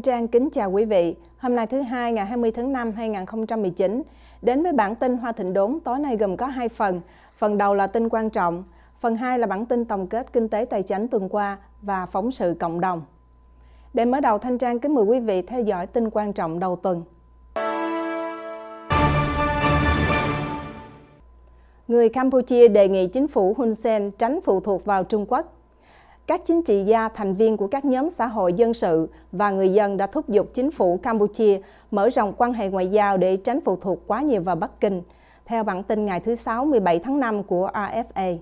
Minh Trang kính chào quý vị. Hôm nay thứ hai ngày 20 tháng 5 2019, đến với bản tin Hoa Thịnh Đốn tối nay gồm có hai phần. Phần đầu là tin quan trọng, phần hai là bản tin tổng kết kinh tế tài chính tuần qua và phóng sự cộng đồng. Để mở đầu Thanh Trang kính mời quý vị theo dõi tin quan trọng đầu tuần. Người Campuchia đề nghị chính phủ Hun Sen tránh phụ thuộc vào Trung Quốc các chính trị gia thành viên của các nhóm xã hội dân sự và người dân đã thúc giục chính phủ Campuchia mở rộng quan hệ ngoại giao để tránh phụ thuộc quá nhiều vào Bắc Kinh, theo bản tin ngày thứ Sáu 17 tháng 5 của RFA.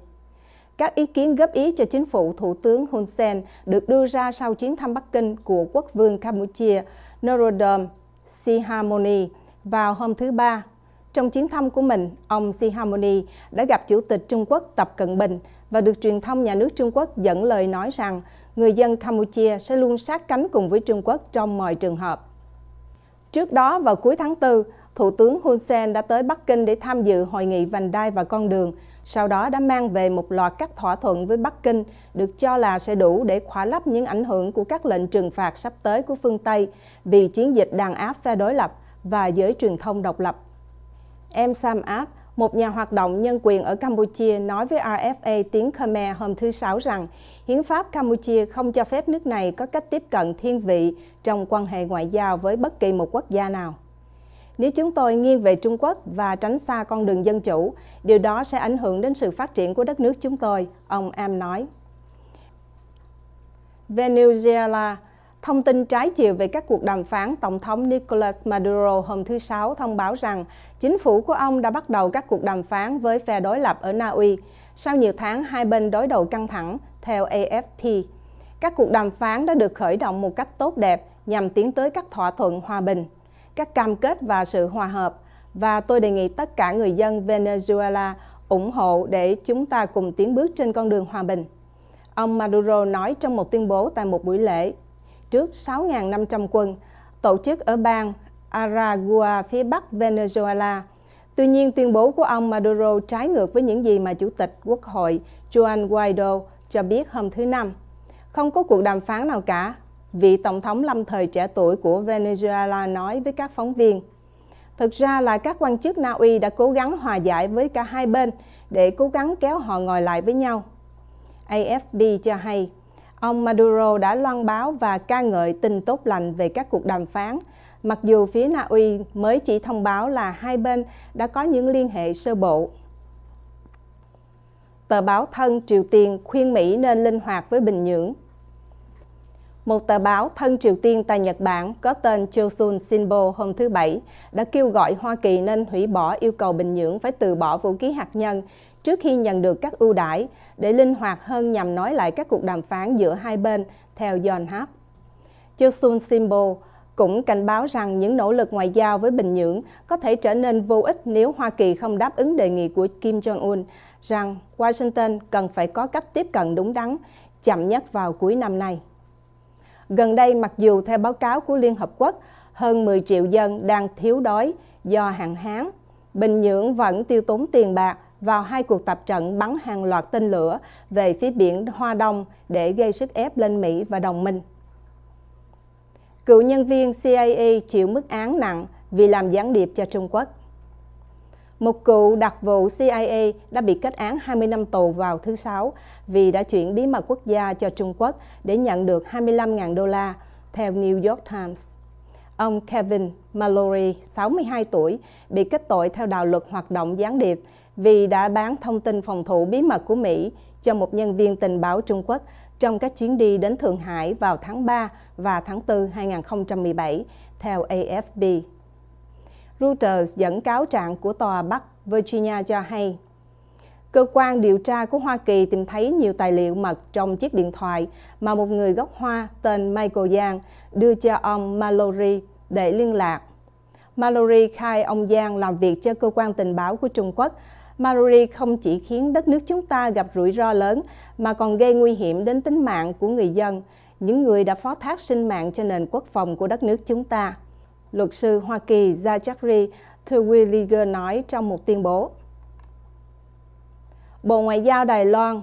Các ý kiến góp ý cho chính phủ Thủ tướng Hun Sen được đưa ra sau chuyến thăm Bắc Kinh của quốc vương Campuchia Norodom Sihamoni vào hôm thứ Ba. Trong chuyến thăm của mình, ông Sihamoni đã gặp Chủ tịch Trung Quốc Tập Cận Bình và được truyền thông nhà nước Trung Quốc dẫn lời nói rằng người dân Campuchia sẽ luôn sát cánh cùng với Trung Quốc trong mọi trường hợp. Trước đó, vào cuối tháng 4, Thủ tướng Hun Sen đã tới Bắc Kinh để tham dự hội nghị Vành đai và Con đường, sau đó đã mang về một loạt các thỏa thuận với Bắc Kinh được cho là sẽ đủ để khỏa lấp những ảnh hưởng của các lệnh trừng phạt sắp tới của phương Tây vì chiến dịch đàn áp phe đối lập và giới truyền thông độc lập. Em Sam Áp, một nhà hoạt động nhân quyền ở Campuchia nói với RFA tiếng Khmer hôm thứ Sáu rằng Hiến pháp Campuchia không cho phép nước này có cách tiếp cận thiên vị trong quan hệ ngoại giao với bất kỳ một quốc gia nào. Nếu chúng tôi nghiêng về Trung Quốc và tránh xa con đường dân chủ, điều đó sẽ ảnh hưởng đến sự phát triển của đất nước chúng tôi, ông Am nói. Venezuela Thông tin trái chiều về các cuộc đàm phán Tổng thống Nicolas Maduro hôm thứ Sáu thông báo rằng chính phủ của ông đã bắt đầu các cuộc đàm phán với phe đối lập ở Na Uy sau nhiều tháng hai bên đối đầu căng thẳng, theo AFP. Các cuộc đàm phán đã được khởi động một cách tốt đẹp nhằm tiến tới các thỏa thuận hòa bình, các cam kết và sự hòa hợp, và tôi đề nghị tất cả người dân Venezuela ủng hộ để chúng ta cùng tiến bước trên con đường hòa bình. Ông Maduro nói trong một tuyên bố tại một buổi lễ trước 6.500 quân, tổ chức ở bang Aragua phía bắc Venezuela. Tuy nhiên, tuyên bố của ông Maduro trái ngược với những gì mà Chủ tịch Quốc hội Juan Guaido cho biết hôm thứ Năm. Không có cuộc đàm phán nào cả, vị Tổng thống lâm thời trẻ tuổi của Venezuela nói với các phóng viên. Thực ra là các quan chức Na Uy đã cố gắng hòa giải với cả hai bên để cố gắng kéo họ ngồi lại với nhau. AFP cho hay Ông Maduro đã loan báo và ca ngợi tin tốt lành về các cuộc đàm phán, mặc dù phía Na Uy mới chỉ thông báo là hai bên đã có những liên hệ sơ bộ. Tờ báo thân Triều Tiên khuyên Mỹ nên linh hoạt với Bình Nhưỡng. Một tờ báo thân Triều Tiên tại Nhật Bản có tên Chosun Shinbo hôm thứ Bảy đã kêu gọi Hoa Kỳ nên hủy bỏ yêu cầu Bình Nhưỡng phải từ bỏ vũ khí hạt nhân trước khi nhận được các ưu đãi để linh hoạt hơn nhằm nói lại các cuộc đàm phán giữa hai bên, theo John Hap. Chosun Simbo cũng cảnh báo rằng những nỗ lực ngoại giao với Bình Nhưỡng có thể trở nên vô ích nếu Hoa Kỳ không đáp ứng đề nghị của Kim Jong-un rằng Washington cần phải có cách tiếp cận đúng đắn, chậm nhất vào cuối năm nay. Gần đây, mặc dù theo báo cáo của Liên Hợp Quốc, hơn 10 triệu dân đang thiếu đói do hạn hán, Bình Nhưỡng vẫn tiêu tốn tiền bạc vào hai cuộc tập trận bắn hàng loạt tên lửa về phía biển Hoa Đông để gây sức ép lên Mỹ và đồng minh. Cựu nhân viên CIA chịu mức án nặng vì làm gián điệp cho Trung Quốc. Một cựu đặc vụ CIA đã bị kết án 20 năm tù vào thứ Sáu vì đã chuyển bí mật quốc gia cho Trung Quốc để nhận được 25.000 đô la, theo New York Times. Ông Kevin Mallory, 62 tuổi, bị kết tội theo đạo luật hoạt động gián điệp vì đã bán thông tin phòng thủ bí mật của Mỹ cho một nhân viên tình báo Trung Quốc trong các chuyến đi đến Thượng Hải vào tháng 3 và tháng 4 2017, theo AFP. Reuters dẫn cáo trạng của tòa Bắc Virginia cho hay, cơ quan điều tra của Hoa Kỳ tìm thấy nhiều tài liệu mật trong chiếc điện thoại mà một người gốc Hoa tên Michael Yang đưa cho ông Mallory để liên lạc. Mallory khai ông Yang làm việc cho cơ quan tình báo của Trung Quốc Maruri không chỉ khiến đất nước chúng ta gặp rủi ro lớn mà còn gây nguy hiểm đến tính mạng của người dân, những người đã phó thác sinh mạng cho nền quốc phòng của đất nước chúng ta. Luật sư Hoa Kỳ Zachary Terwilliger nói trong một tuyên bố. Bộ Ngoại giao Đài Loan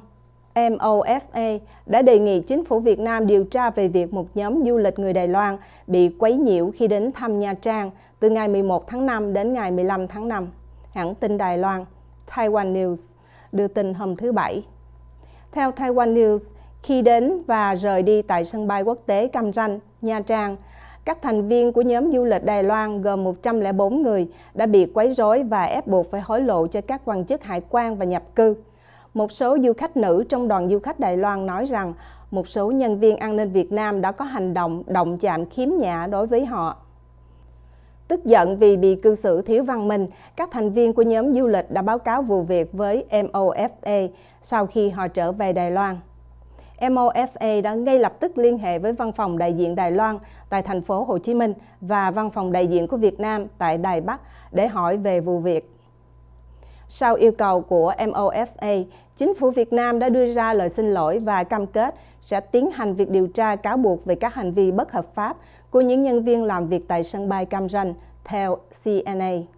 MOFA đã đề nghị chính phủ Việt Nam điều tra về việc một nhóm du lịch người Đài Loan bị quấy nhiễu khi đến thăm Nha Trang từ ngày 11 tháng 5 đến ngày 15 tháng 5. Hãng tin Đài Loan Taiwan News đưa tin hôm thứ Bảy. Theo Taiwan News, khi đến và rời đi tại sân bay quốc tế Cam Ranh, Nha Trang, các thành viên của nhóm du lịch Đài Loan gồm 104 người đã bị quấy rối và ép buộc phải hối lộ cho các quan chức hải quan và nhập cư. Một số du khách nữ trong đoàn du khách Đài Loan nói rằng một số nhân viên an ninh Việt Nam đã có hành động động chạm khiếm nhã đối với họ. Tức giận vì bị cư xử thiếu văn minh, các thành viên của nhóm du lịch đã báo cáo vụ việc với MOFA sau khi họ trở về Đài Loan. MOFA đã ngay lập tức liên hệ với văn phòng đại diện Đài Loan tại thành phố Hồ Chí Minh và văn phòng đại diện của Việt Nam tại Đài Bắc để hỏi về vụ việc. Sau yêu cầu của MOFA, chính phủ Việt Nam đã đưa ra lời xin lỗi và cam kết sẽ tiến hành việc điều tra cáo buộc về các hành vi bất hợp pháp của những nhân viên làm việc tại sân bay Cam Ranh, theo CNA.